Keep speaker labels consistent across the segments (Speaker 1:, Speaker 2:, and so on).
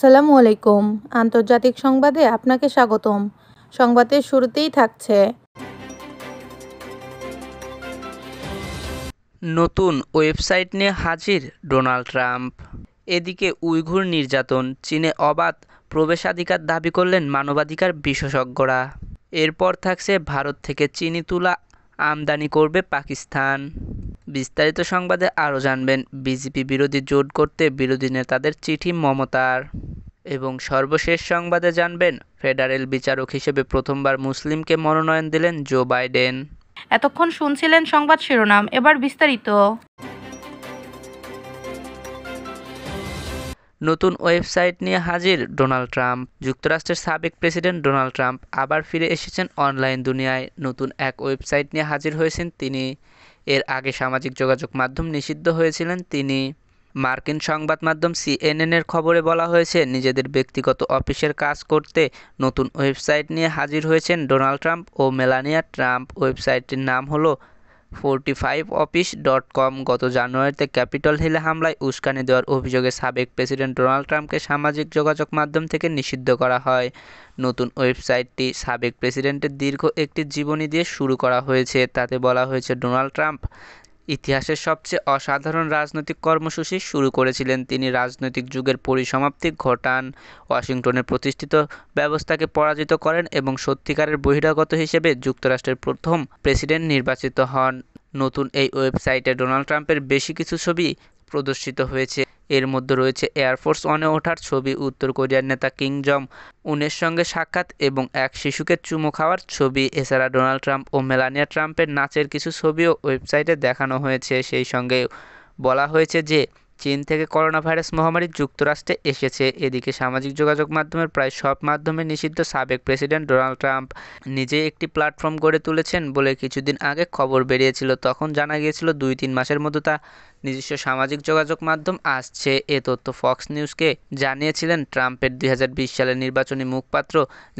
Speaker 1: আসসালামু আলাইকুম আন্তর্জাতিক সংবাদে আপনাকে স্বাগতম সংবাদের শুরুতেই থাকছে নতুন ওয়েবসাইট নিয়ে হাজির ডোনাল্ড ট্রাম্প এদিকে উইঘুর নির্যাতন চীনে অবাধ প্রবেশাধিকার দাবি করলেন মানবাধিকার বিশেষজ্ঞরা এরপর থাকছে ভারত থেকে চিনি তুলা আমদানি করবে পাকিস্তান বিস্তারিত সংবাদে আরও জানবেন বিজেপি বিরোধী জোট করতে বিরোধী নেতাদের চিঠি মমতার এবং সর্বশেষ সংবাদে জানবেন ফেডারেল বিচারক হিসেবে প্রথমবার মুসলিমকে মনোনয়ন দিলেন জো বাইডেন এতক্ষণ শুনছিলেন সংবাদ শিরোনাম এবার বিস্তারিত নতুন ওয়েবসাইট নিয়ে হাজির ডোনাল্ড ট্রাম্প যুক্তরাষ্ট্রের সাবেক প্রেসিডেন্ট ডোনাল্ড ট্রাম্প আবার ফিরে এসেছেন অনলাইন দুনিয়ায় নতুন এক ওয়েবসাইট নিয়ে হাজির হয়েছেন তিনি এর আগে সামাজিক যোগাযোগ মাধ্যম নিষিদ্ধ হয়েছিলেন তিনি মার্কিন সংবাদ মাধ্যম সিএনএনের খবরে বলা হয়েছে নিজেদের ব্যক্তিগত অফিসের কাজ করতে নতুন ওয়েবসাইট নিয়ে হাজির হয়েছেন ডোনাল্ড ট্রাম্প ও মেলানিয়া ট্রাম্প ওয়েবসাইটটির নাম হলো forty five office dot com গত জানুয়ারিতে ক্যাপিটল হিলে হামলায় উস্কানি দেওয়ার অভিযোগে সাবেক প্রেসিডেন্ট ডোনাল্ড ট্রাম্পকে সামাজিক যোগাযোগ মাধ্যম থেকে নিষিদ্ধ করা হয় নতুন ওয়েবসাইটটি সাবেক প্রেসিডেন্টের দীর্ঘ একটি জীবনী দিয়ে শুরু করা হয়েছে তাতে বলা হয়েছে ডোনাল্ড ট্রাম্প ইতিহাসের সবচেয়ে অসাধারণ রাজনৈতিক কর্মসূচি শুরু করেছিলেন তিনি রাজনৈতিক যুগের পরিসমাপ্তি ঘটান ওয়াশিংটনের প্রতিষ্ঠিত ব্যবস্থাকে পরাজিত করেন এবং সত্যিকারের বহিরাগত হিসেবে যুক্তরাষ্ট্রের প্রথম প্রেসিডেন্ট নির্বাচিত হন নতুন এই ওয়েবসাইটে ডোনাল্ড ট্রাম্পের বেশি কিছু ছবি প্রদর্শিত হয়েছে এর মধ্যে রয়েছে এয়ারফোর্স ওয়ানে ওঠার ছবি উত্তর কোরিয়ার নেতা কিং জম উনের সঙ্গে সাক্ষাৎ এবং এক শিশুকে চুমু খাওয়ার ছবি এছাড়া ডোনাল্ড ট্রাম্প ও মেলানিয়া ট্রাম্পের নাচের কিছু ছবিও ওয়েবসাইটে দেখানো হয়েছে সেই সঙ্গে বলা হয়েছে যে চীন থেকে করোনা ভাইরাস মহামারী যুক্তরাষ্ট্রে এসেছে এদিকে সামাজিক যোগাযোগ মাধ্যমের প্রায় সব মাধ্যমে নিষিদ্ধ সাবেক প্রেসিডেন্ট ডোনাল্ড ট্রাম্প নিজে একটি প্ল্যাটফর্ম গড়ে তুলেছেন বলে কিছুদিন আগে খবর বেরিয়েছিল তখন জানা গিয়েছিল দুই তিন মাসের মধ্যে তা নিজস্ব সামাজিক যোগাযোগ মাধ্যম আসছে এ তথ্য ফক্স নিউজকে জানিয়েছিলেন ট্রাম্পের দুই সালের নির্বাচনী মুখপাত্র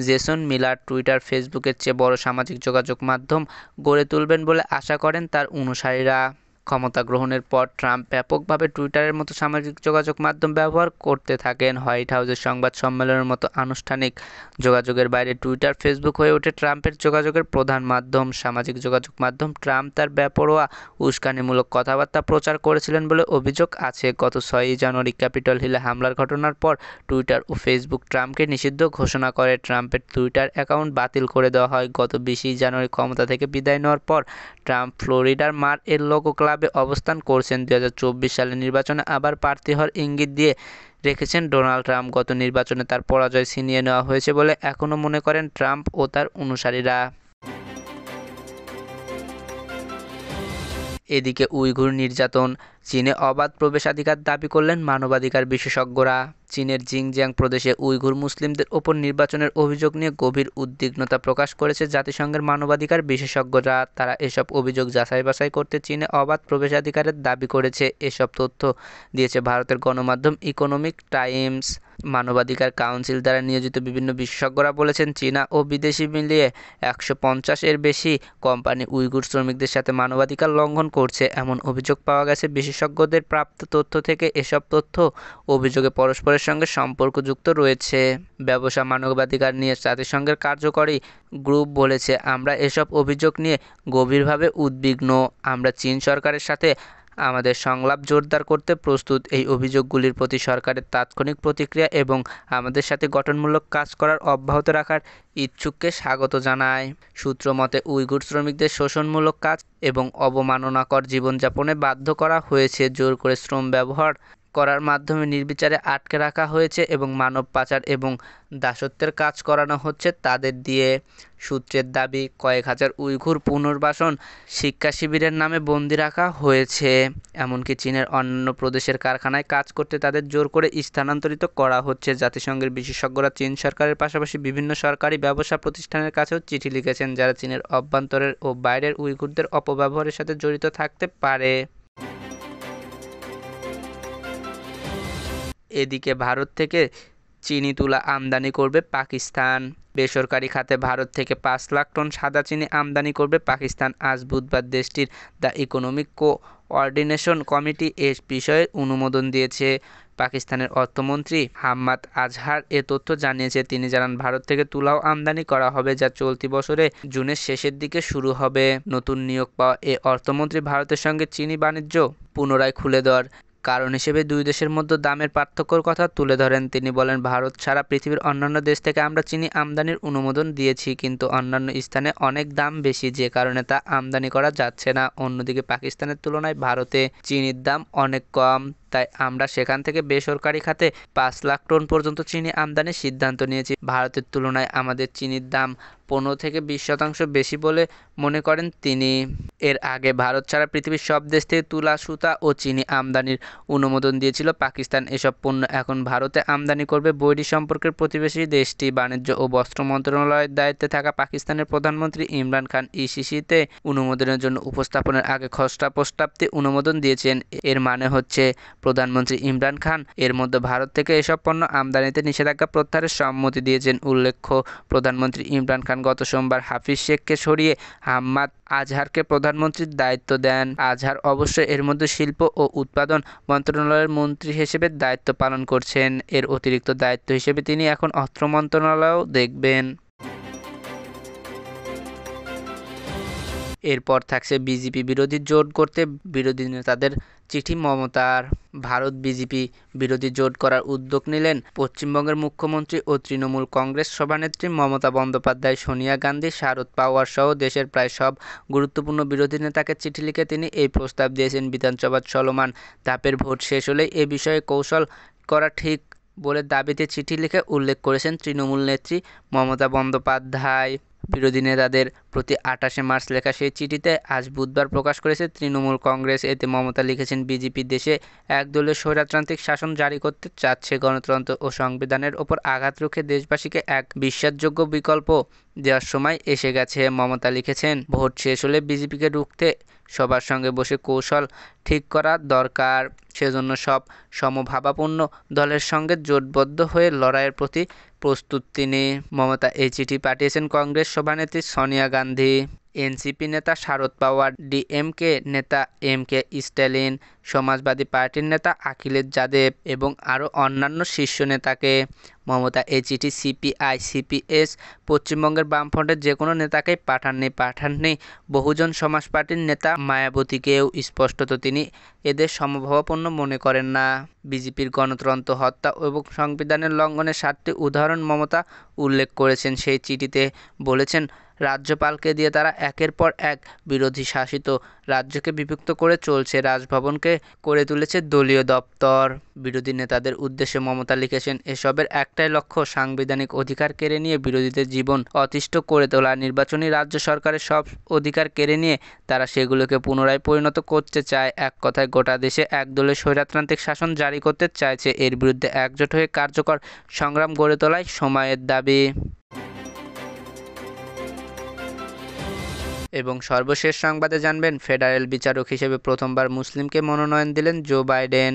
Speaker 1: জেসন মিলার টুইটার ফেসবুকের চেয়ে বড় সামাজিক যোগাযোগ মাধ্যম গড়ে তুলবেন বলে আশা করেন তার অনুসারীরা ক্ষমতা গ্রহণের পর ট্রাম্প ব্যাপকভাবে টুইটারের মতো সামাজিক যোগাযোগ মাধ্যম ব্যবহার করতে থাকেন হোয়াইট হাউসের সংবাদ সম্মেলনের মতো আনুষ্ঠানিক যোগাযোগের বাইরে টুইটার ফেসবুক হয়ে ওঠে ট্রাম্পের যোগাযোগের প্রধান মাধ্যম সামাজিক যোগাযোগ মাধ্যম ট্রাম্প তার ব্যাপরোয়া উস্কানিমূলক কথাবার্তা প্রচার করেছিলেন বলে অভিযোগ আছে গত ছয়ই জানুয়ারি ক্যাপিটল হিলে হামলার ঘটনার পর টুইটার ও ফেসবুক ট্রাম্পকে নিষিদ্ধ ঘোষণা করে ট্রাম্পের টুইটার অ্যাকাউন্ট বাতিল করে দেওয়া হয় গত বিশেই জানুয়ারি ক্ষমতা থেকে বিদায় নেওয়ার পর ট্রাম্প ফ্লোরিডার মার এর লোক ক্লাবে অবস্থান করছেন দু সালে নির্বাচনে আবার প্রার্থী হওয়ার ইঙ্গিত দিয়ে রেখেছেন ডোনাল্ড ট্রাম্প গত নির্বাচনে তার পরাজয় ছিনিয়ে নেওয়া হয়েছে বলে এখনও মনে করেন ট্রাম্প ও তার অনুসারীরা এদিকে উইঘুর নির্যাতন চীনে অবাধ প্রবেশাধিকার দাবি করলেন মানবাধিকার বিশেষজ্ঞরা চীনের জিংজিয়াং প্রদেশে উইঘুর মুসলিমদের ওপর নির্বাচনের অভিযোগ নিয়ে গভীর উদ্বিগ্নতা প্রকাশ করেছে জাতিসংঘের মানবাধিকার বিশেষজ্ঞরা তারা এসব অভিযোগ যাচাই বাছাই করতে চীনে অবাধ প্রবেশাধিকারের দাবি করেছে এসব তথ্য দিয়েছে ভারতের গণমাধ্যম ইকোনমিক টাইমস মানবাধিকার কাউন্সিল দ্বারা নিয়োজিত বিভিন্ন বিশেষজ্ঞরা বলেছেন চীনা ও বিদেশি মিলিয়ে একশো পঞ্চাশের বেশি কোম্পানি উইগুর শ্রমিকদের সাথে মানবাধিকার লঙ্ঘন করছে এমন অভিযোগ পাওয়া গেছে বিশেষজ্ঞদের প্রাপ্ত তথ্য থেকে এসব তথ্য অভিযোগে পরস্পরের সঙ্গে সম্পর্কযুক্ত রয়েছে ব্যবসা মানবাধিকার নিয়ে জাতিসংঘের কার্যকরী গ্রুপ বলেছে আমরা এসব অভিযোগ নিয়ে গভীরভাবে উদ্বিগ্ন আমরা চীন সরকারের সাথে আমাদের সংলাপ জোরদার করতে প্রস্তুত এই অভিযোগগুলির প্রতি সরকারের তাৎক্ষণিক প্রতিক্রিয়া এবং আমাদের সাথে গঠনমূলক কাজ করার অব্যাহত রাখার ইচ্ছুককে স্বাগত জানায় সূত্র মতে উইগুর শ্রমিকদের শোষণমূলক কাজ এবং অবমাননাকর জীবনযাপনে বাধ্য করা হয়েছে জোর করে শ্রম ব্যবহার করার মাধ্যমে নির্বিচারে আটকে রাখা হয়েছে এবং মানব পাচার এবং দাসত্বের কাজ করানো হচ্ছে তাদের দিয়ে সূত্রের দাবি কয়েক হাজার উইঘুর পুনর্বাসন শিক্ষা শিবিরের নামে বন্দি রাখা হয়েছে এমনকি চীনের অন্যান্য প্রদেশের কারখানায় কাজ করতে তাদের জোর করে স্থানান্তরিত করা হচ্ছে জাতিসংঘের বিশেষজ্ঞরা চীন সরকারের পাশাপাশি বিভিন্ন সরকারি ব্যবসা প্রতিষ্ঠানের কাছেও চিঠি লিখেছেন যারা চীনের অভ্যন্তরের ও বাইরের উইঘুরদের অপব্যবহারের সাথে জড়িত থাকতে পারে এদিকে ভারত থেকে চিনি তুলা আমদানি করবে পাকিস্তান বেসরকারি খাতে ভারত থেকে পাঁচ লাখ টন সাদা চিনি আমদানি করবে পাকিস্তান আজ বুধবার দেশটির the economic coordination committee এ বিষয়ে অনুমোদন দিয়েছে পাকিস্তানের অর্থমন্ত্রী হাম্মাদ আজহার এ তথ্য জানিয়েছে তিনি জানান ভারত থেকে তুলাও আমদানি করা হবে যা চলতি বছরে জুনের শেষের দিকে শুরু হবে নতুন নিয়োগ পাওয়া এ অর্থমন্ত্রী ভারতের সঙ্গে চিনি বাণিজ্য পুনরায় খুলে দেওয়ার কারণ হিসেবে দুই দেশের মধ্যে দামের পার্থক্যর কথা তুলে ধরেন তিনি বলেন ভারত ছাড়া পৃথিবীর অন্যান্য দেশ থেকে আমরা চিনি আমদানির অনুমোদন দিয়েছি কিন্তু অন্যান্য স্থানে অনেক দাম বেশি যে কারণে তা আমদানি করা যাচ্ছে না অন্যদিকে পাকিস্তানের তুলনায় ভারতে চিনির দাম অনেক কম তাই আমরা সেখান থেকে বেসরকারি খাতে পাঁচ লাখ টন পর্যন্ত চিনি আমদানির সিদ্ধান্ত নিয়েছি ভারতের তুলনায় আমাদের চিনির দাম পনেরো থেকে বিশ শতাংশ বেশি বলে মনে করেন তিনি এর আগে ভারত ছাড়া পৃথিবীর সব দেশ থেকে তুলা সুতা ও চিনি আমদানির অনুমোদন দিয়েছিল পাকিস্তান এসব পণ্য এখন ভারতে আমদানি করবে বৈরী সম্পর্কের প্রতিবেশী দেশটি বাণিজ্য ও বস্ত্র মন্ত্রণালয়ের দায়িত্বে থাকা পাকিস্তানের প্রধানমন্ত্রী ইমরান খান ইসিসিতে অনুমোদনের জন্য উপস্থাপনের আগে খসড়া প্রস্তাবটি অনুমোদন দিয়েছেন এর মানে হচ্ছে প্রধানমন্ত্রী ইমরান খান এর মধ্যে ভারত থেকে এসব পণ্য আমদানিতে নিষেধাজ্ঞা প্রত্যাহারের সম্মতি দিয়েছেন উল্লেখ্য প্রধানমন্ত্রী ইমরান খান গত সোমবার হাফিজ শেখকে সরিয়ে হাম্মাদ আজহারকে প্রধানমন্ত্রীর দায়িত্ব দেন আজহার অবশ্য এর মধ্যে শিল্প ও উৎপাদন মন্ত্রণালয়ের মন্ত্রী হিসেবে দায়িত্ব পালন করছেন এর অতিরিক্ত দায়িত্ব হিসেবে তিনি এখন অর্থ মন্ত্রণালয়ও দেখবেন এরপর থাকছে বিজেপি বিরোধী জোট করতে বিরোধী নেতাদের চিঠি মমতার ভারত বিজেপি বিরোধী জোট করার উদ্যোগ নিলেন পশ্চিমবঙ্গের মুখ্যমন্ত্রী ও তৃণমূল কংগ্রেস সভানেত্রী মমতা বন্দ্যোপাধ্যায় সোনিয়া গান্ধী শারদ পাওয়ার সহ দেশের প্রায় সব গুরুত্বপূর্ণ বিরোধী নেতাকে চিঠি লিখে তিনি এই প্রস্তাব দিয়েছেন বিধানসভার চলমান ধাপের ভোট শেষ হলে এ বিষয়ে কৌশল করা ঠিক বলে দাবিতে চিঠি লিখে উল্লেখ করেছেন তৃণমূল নেত্রী মমতা বন্দ্যোপাধ্যায় বিরোধী নেতাদের প্রতি আটাশে মার্চ লেখা সেই চিঠিতে আজ বুধবার প্রকাশ করেছে তৃণমূল কংগ্রেস এতে মমতা লিখেছেন বিজেপি দেশে একদলীয় স্বৈরতান্ত্রিক শাসন জারি করতে চাচ্ছে গণতন্ত্র ও সংবিধানের ওপর আঘাত রুখে দেশবাসীকে এক বিশ্বাসযোগ্য বিকল্প দেওয়ার সময় এসে গেছে মমতা লিখেছেন ভোট শেষ হলে বিজেপিকে রুখতে সবার সঙ্গে বসে কৌশল ঠিক করা দরকার সেজন্য সব সমভাবাপন্ন দলের সঙ্গে জোটবদ্ধ হয়ে লড়াইয়ের প্রতি প্রস্তুত তিনি মমতা এই চিঠি পাঠিয়েছেন কংগ্রেস সভানেত্রী সোনিয়া গান্ধী এনসিপি নেতা শারদ পাওয়ার ডিএমকে নেতা এম কে স্ট্যালিন সমাজবাদী পার্টির নেতা আখিলেশ যাদেব এবং আরও অন্যান্য শীর্ষ নেতাকে মমতা এই চিঠি সিপিআই সিপিএস পশ্চিমবঙ্গের বামফ্রন্টের যে কোনো নেতাকেই পাঠাননি পাঠাননি বহুজন সমাজ পার্টির নেতা মায়াবতীকেও স্পষ্টত তিনি এদের সমভাবাপন্ন মনে করেন না বিজেপির গণতন্ত্র হত্যা এবং সংবিধানের লঙ্ঘনের সাতটি উদাহরণ মমতা উল্লেখ করেছেন সেই চিঠিতে বলেছেন রাজ্যপালকে দিয়ে তারা একের পর এক বিরোধী শাসিত রাজ্যকে বিভক্ত করে চলছে রাজভবনকে করে তুলেছে দলীয় দপ্তর বিরোধী নেতাদের উদ্দেশ্যে মমতা লিখেছেন এসবের একটাই লক্ষ্য সাংবিধানিক অধিকার কেড়ে নিয়ে বিরোধীদের জীবন অতিষ্ঠ করে তোলা নির্বাচনী রাজ্য সরকারের সব অধিকার কেড়ে নিয়ে তারা সেগুলোকে পুনরায় পরিণত করতে চায় এক কথায় গোটা দেশে একদলের স্বৈরাতান্ত্রিক শাসন জারি করতে চাইছে এর বিরুদ্ধে একজোট হয়ে কার্যকর সংগ্রাম গড়ে তোলায় সময়ের দাবি এবং সর্বশেষ সংবাদে জানবেন ফেডারেল বিচারক হিসেবে প্রথমবার মুসলিমকে মনোনয়ন দিলেন জো বাইডেন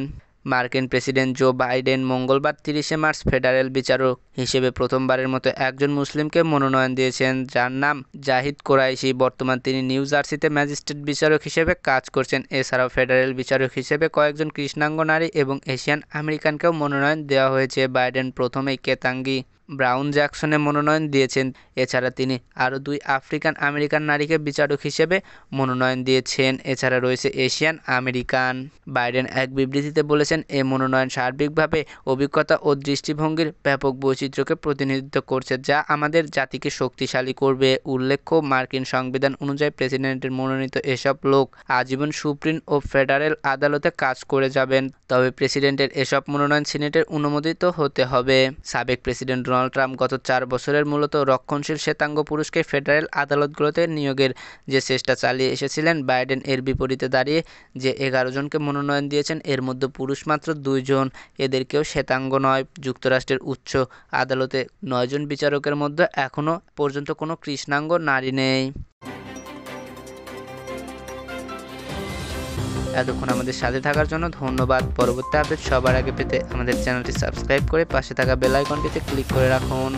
Speaker 1: মার্কিন প্রেসিডেন্ট জো বাইডেন মঙ্গলবার তিরিশে মার্চ ফেডারেল বিচারক হিসেবে প্রথমবারের মতো একজন মুসলিমকে মনোনয়ন দিয়েছেন যার নাম জাহিদ কোরাইশি বর্তমান তিনি নিউ জার্সিতে ম্যাজিস্ট্রেট বিচারক হিসেবে কাজ করছেন এছাড়াও ফেডারেল বিচারক হিসেবে কয়েকজন কৃষ্ণাঙ্গ নারী এবং এশিয়ান আমেরিকানকেও মনোনয়ন দেওয়া হয়েছে বাইডেন প্রথমেই কেতাঙ্গি ব্রাউন জ্যাকসনে মনোনয়ন দিয়েছেন এছাড়া তিনি আরও দুই আফ্রিকান আমেরিকান নারীকে বিচারক হিসেবে মনোনয়ন দিয়েছেন এছাড়া রয়েছে এশিয়ান আমেরিকান বাইডেন এক বিবৃতিতে বলেছেন এ মনোনয়ন সার্বিকভাবে অভিজ্ঞতা ও দৃষ্টিভঙ্গির ব্যাপক বৈচিত্র্যকে প্রতিনিধিত্ব করছে যা আমাদের জাতিকে শক্তিশালী করবে উল্লেখ্য মার্কিন সংবিধান অনুযায়ী প্রেসিডেন্টের মনোনীত এসব লোক আজীবন সুপ্রিম ও ফেডারেল আদালতে কাজ করে যাবেন তবে প্রেসিডেন্টের এসব মনোনয়ন সিনেটের অনুমোদিত হতে হবে সাবেক প্রেসিডেন্ট ডোনাল্ড ট্রাম্প গত চার বছরের মূলত রক্ষণশীল শ্বেতাঙ্গ পুরুষকে ফেডারেল আদালতগুলোতে নিয়োগের যে চেষ্টা চালিয়ে এসেছিলেন বাইডেন এর বিপরীতে দাঁড়িয়ে যে এগারো জনকে মনোনয়ন দিয়েছেন এর মধ্যে পুরুষ মাত্র দুইজন এদেরকেও শ্বেতাঙ্গ নয় যুক্তরাষ্ট্রের উচ্চ আদালতে নয়জন বিচারকের মধ্যে এখনও পর্যন্ত কোনো কৃষ্ণাঙ্গ নারী নেই এতক্ষণ আমাদের সাথে থাকার জন্য ধন্যবাদ পরবর্তী আপডেট সবার আগে পেতে আমাদের চ্যানেলটি সাবস্ক্রাইব করে পাশে থাকা বেল আইকনটিতে ক্লিক করে রাখুন